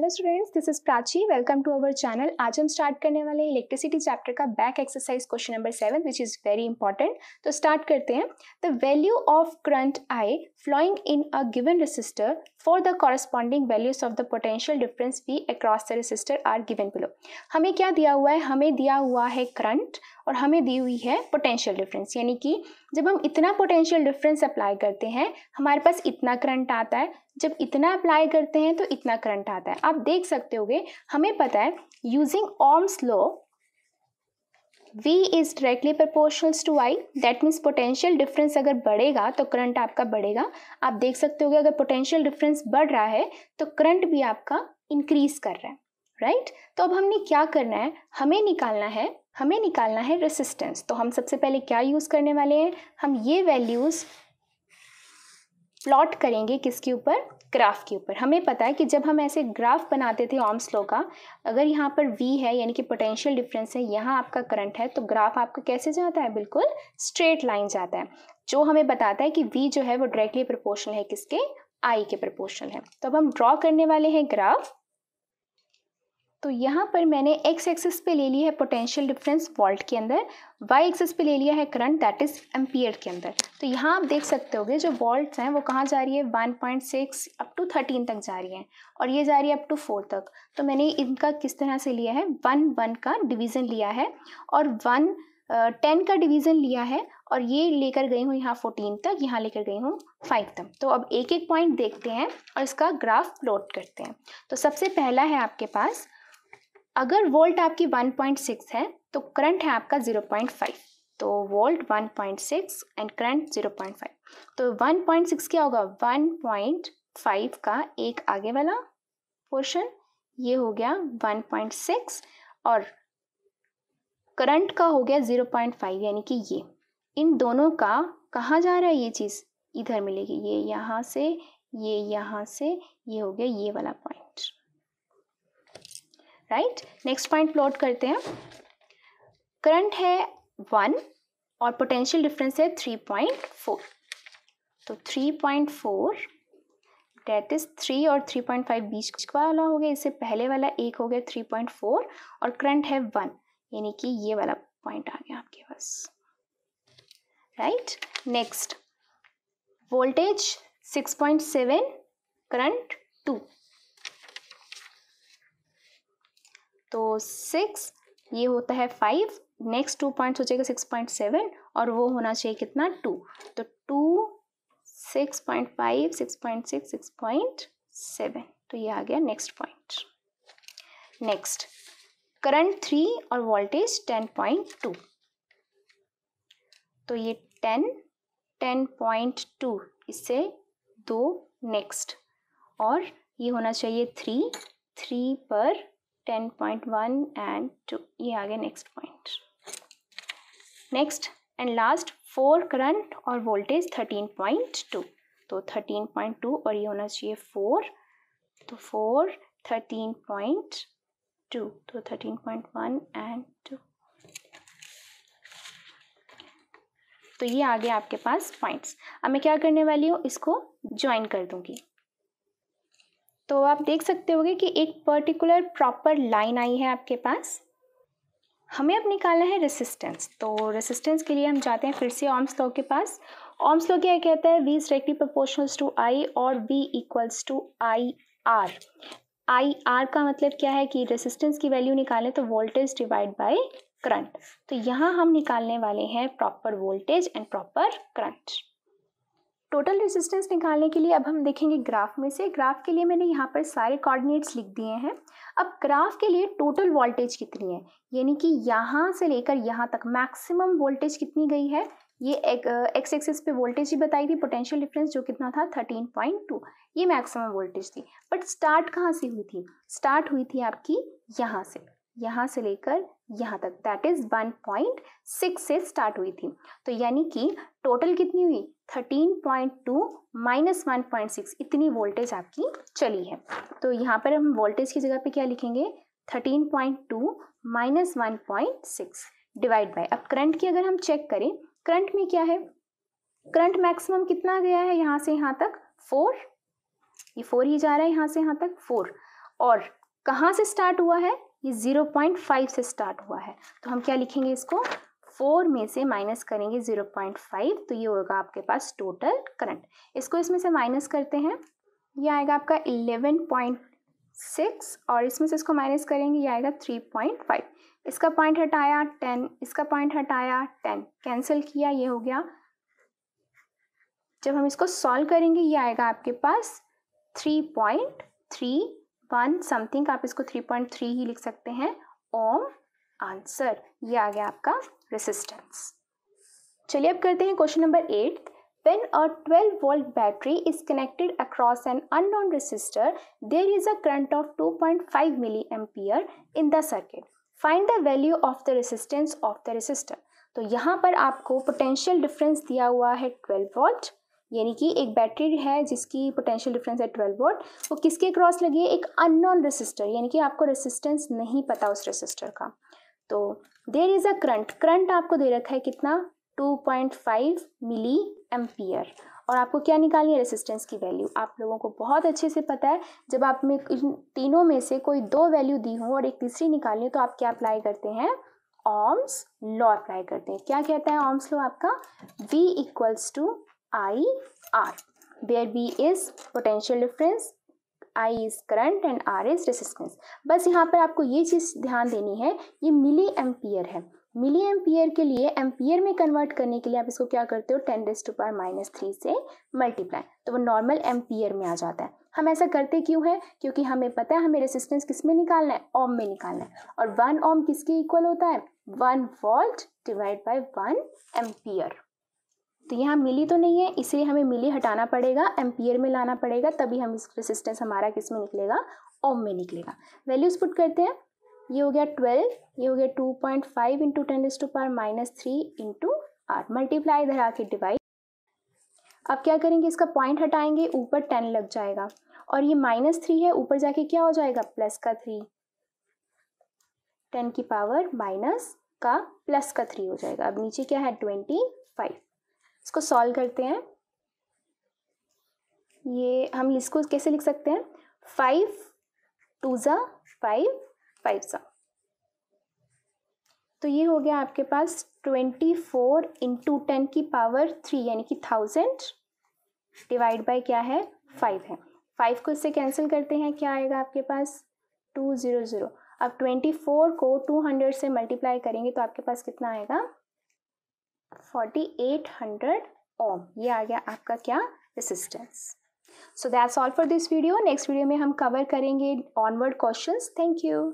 Hello students this is Prachi welcome to our channel आज हम start करने वाले इलेक्ट्रिसिटी चैप्टर का back exercise question number seven which is very important तो start करते हैं the value of current I flowing in a given resistor for the corresponding values of the potential difference V across the resistor are given below हमें क्या दिया हुआ है हमें दिया हुआ है करंट और हमें दी हुई है पोटेंशियल डिफरेंस यानी कि जब हम इतना पोटेंशियल डिफरेंस अप्लाई करते हैं हमारे पास इतना करंट आता है जब इतना अप्लाई करते हैं तो इतना करंट आता है आप देख सकते होगे हमें पता है using Ohm's law V is directly proportionals to I that means potential difference अगर बढ़ेगा तो करंट आपका बढ़ेगा आप देख सकते होगे अगर पोटेंशियल डिफरेंस बढ़ रहा है तो करंट भी आपका इंक्रीज कर रहा है राइट right? तो अब हमने क्या करना है हमें निकालना है हमें निकालना है रेसिस्टेंस तो हम सबसे पहले क्या यूज़ करने वाले हैं हम ये वैल्यूज़ प्लॉट करेंगे किसके ऊपर ग्राफ के ऊपर हमें पता है कि जब हम ऐसे ग्राफ बनाते थे ऑम्स लो का अगर यहाँ पर वी है यानी कि पोटेंशियल डिफरेंस है यहाँ आपका करंट है तो ग्राफ आपका कैसे जाता है बिल्कुल स्ट्रेट लाइन जाता है जो हमें बताता है कि वी जो है वो डायरेक्टली प्रपोर्शनल है किसके आई के प्रपोर्शनल है तो अब हम ड्रॉ करने वाले हैं ग्राफ तो यहाँ पर मैंने एक्स एक्सिस पे ले लिया है पोटेंशियल डिफरेंस वोल्ट के अंदर वाई एक्सिस पे ले लिया है करंट दैट इज़ एम्पियर के अंदर तो यहाँ आप देख सकते होगे जो वोल्ट्स हैं वो कहाँ जा रही है 1.6 अप टू 13 तक जा रही हैं और ये जा रही है अप टू 4 तक तो मैंने इनका किस तरह से लिया है वन वन का डिवीज़न लिया है और वन टेन का डिवीज़न लिया है और ये लेकर गई हूँ यहाँ फोर्टीन तक यहाँ लेकर गई हूँ फाइव तक तो अब एक एक पॉइंट देखते हैं और इसका ग्राफ प्लॉट करते हैं तो सबसे पहला है आपके पास अगर वोल्ट आपकी 1.6 है तो करंट है आपका 0.5 तो वोल्ट 1.6 एंड करंट 0.5 तो 1.6 क्या होगा 1.5 का एक आगे वाला पोर्शन ये हो गया 1.6 और करंट का हो गया 0.5 यानी कि ये इन दोनों का कहाँ जा रहा है ये चीज़ इधर मिलेगी ये यहाँ से ये यहाँ से ये हो गया ये वाला point right next point plot करते हैं करंट है वन और पोटेंशियल डिफरेंस है थ्री पॉइंट फोर तो three point four that is three और थ्री पॉइंट फाइव बीच वाला हो गया इससे पहले वाला एक हो गया थ्री पॉइंट फोर और करंट है वन यानी कि ये वाला पॉइंट आ गया आपके पास right next voltage six point seven current two तो सिक्स ये होता है फाइव नेक्स्ट टू पॉइंट हो जाएगा सिक्स पॉइंट सेवन और वो होना चाहिए कितना टू तो two six point five six point six six point seven तो ये आ गया next point next current three और वोल्टेज टेन पॉइंट टू तो ये टेन टेन पॉइंट टू इससे दो नेक्स्ट और ये होना चाहिए थ्री थ्री पर ten point one and two ये आ गया next point next and last four current और वोल्टेज थर्टीन पॉइंट टू तो थर्टीन पॉइंट टू और ये होना चाहिए फोर तो फोर थर्टीन पॉइंट टू तो thirteen point one and two तो ये आ गया आपके पास पॉइंट्स अब मैं क्या करने वाली हूँ इसको ज्वाइन कर दूंगी तो आप देख सकते होगे कि एक पर्टिकुलर प्रॉपर लाइन आई है आपके पास हमें अब निकालना है रेसिस्टेंस तो रेसिस्टेंस के लिए हम जाते हैं फिर से ऑम्स लॉ के पास ऑम्स लॉ क्या कहता है V is directly proportionals to I और V equals to I R I R का मतलब क्या है कि रेसिस्टेंस की वैल्यू निकालें तो वोल्टेज डिवाइड बाय करंट तो यहाँ हम निकालने वाले हैं proper voltage and proper current total resistance निकालने के लिए अब हम देखेंगे ग्राफ में से ग्राफ के लिए मैंने यहाँ पर सारे कोऑर्डिनेट्स लिख दिए हैं अब ग्राफ के लिए टोटल वोल्टेज कितनी है यानी कि यहाँ से लेकर यहाँ तक मैक्सिमम वोल्टेज कितनी गई है ये एक, एक्स एक्सिस पे वोल्टेज ही बताई थी पोटेंशियल डिफरेंस जो कितना था 13.2 ये मैक्सिमम वोल्टेज थी बट स्टार्ट कहाँ से हुई थी स्टार्ट हुई थी आपकी यहाँ से यहाँ से लेकर यहाँ तक दैट इज 1.6 से स्टार्ट हुई थी तो यानी कि टोटल कितनी हुई 13.2 माइनस 1.6 इतनी वोल्टेज आपकी चली है तो यहाँ पर हम वोल्टेज की जगह पे क्या लिखेंगे 13.2 माइनस 1.6 डिवाइड बाय अब करंट की अगर हम चेक करें करंट में क्या है करंट मैक्सिमम कितना गया है यहाँ से यहाँ तक फोर ये फोर ही जा रहा है यहाँ से यहाँ तक फोर और कहाँ से स्टार्ट हुआ है ये ज़ीरो पॉइंट फाइव से स्टार्ट हुआ है तो हम क्या लिखेंगे इसको फोर में से माइनस करेंगे ज़ीरो पॉइंट फाइव तो ये होगा आपके पास टोटल करंट इसको इसमें से माइनस करते हैं ये आएगा आपका इलेवन पॉइंट सिक्स और इसमें से इसको माइनस करेंगे ये आएगा थ्री पॉइंट फाइव इसका पॉइंट हटाया टेन इसका पॉइंट हटाया टेन कैंसिल किया ये हो गया जब हम इसको सॉल्व करेंगे ये आएगा आपके पास three point three one something आप इसको थ्री पॉइंट थ्री ही लिख सकते हैं ओम आंसर ये आ गया आपका रेसिस्टेंस चलिए अब करते हैं question number eight When a 12 volt battery is connected across an unknown resistor, there is a current of 2.5 milliampere in the circuit. Find the value of the resistance of the resistor. तो यहाँ पर आपको potential difference दिया हुआ है 12 volt यानी कि एक बैटरी है जिसकी पोटेंशियल डिफरेंस है ट्वेल्व वोट वो किसके क्रॉस लगी है एक अननोन रेसिस्टर यानी कि आपको रेसिस्टेंस नहीं पता उस रेसिस्टर का तो there is a current current आपको दे रखा है कितना 2.5 मिली एम्पियर और आपको क्या निकालनी है रेसिस्टेंस की वैल्यू आप लोगों को बहुत अच्छे से पता है जब आप में इन तीनों में से कोई दो वैल्यू दी हो और एक तीसरी निकालनी हो तो आप क्या अप्लाई करते हैं ऑम्स लॉ अप्लाई करते हैं क्या कहता है ऑम्स लॉ आपका V equals to I R where V is potential difference I is current and R is resistance बस यहाँ पर आपको ये चीज़ ध्यान देनी है ये मिली एम्पियर है मिली एम्पियर के लिए एम्पियर में कन्वर्ट करने के लिए आप इसको क्या करते हो टेन डेज टू पार माइनस थ्री से मल्टीप्लाई तो वो नॉर्मल एम्पियर में आ जाता है हम ऐसा करते क्यों हैं क्योंकि हमें पता है हमें रेसिस्टेंस किस में निकालना है ओम में निकालना है और वन ओम किसके इक्वल होता है one volt divide by one ampere तो यहाँ मिली तो नहीं है इसलिए हमें मिली हटाना पड़ेगा एम्पियर में लाना पड़ेगा तभी हम इस रेसिस्टेंस हमारा किस में निकलेगा ओम में निकलेगा वैल्यूज पुट करते हैं ये हो गया ट्वेल्व ये हो गया two point five into ten is to power minus three into R multiply इधर आके डिवाइड अब क्या करेंगे इसका पॉइंट हटाएंगे ऊपर टेन लग जाएगा और ये माइनस थ्री है ऊपर जाके क्या हो जाएगा प्लस का थ्री टेन की पावर माइनस का प्लस का थ्री हो जाएगा अब नीचे क्या है ट्वेंटी फाइव इसको सॉल्व करते हैं ये हम इसको कैसे लिख सकते हैं फाइव टू ज़ा फाइव फाइव ज़ा तो ये हो गया आपके पास ट्वेंटी फोर इंटू टेन की पावर थ्री यानी कि थाउजेंड डिवाइड बाय क्या है फाइव है फाइव को इससे कैंसिल करते हैं क्या आएगा आपके पास टू ज़ीरो ज़ीरो अब ट्वेंटी फोर को टू हंड्रेड से मल्टीप्लाई करेंगे तो आपके पास कितना आएगा फोर्टी एट हंड्रेड ओम ये आ गया आपका क्या resistance so that's all for this video next video में हम कवर करेंगे ऑनवर्ड क्वेश्चंस थैंक यू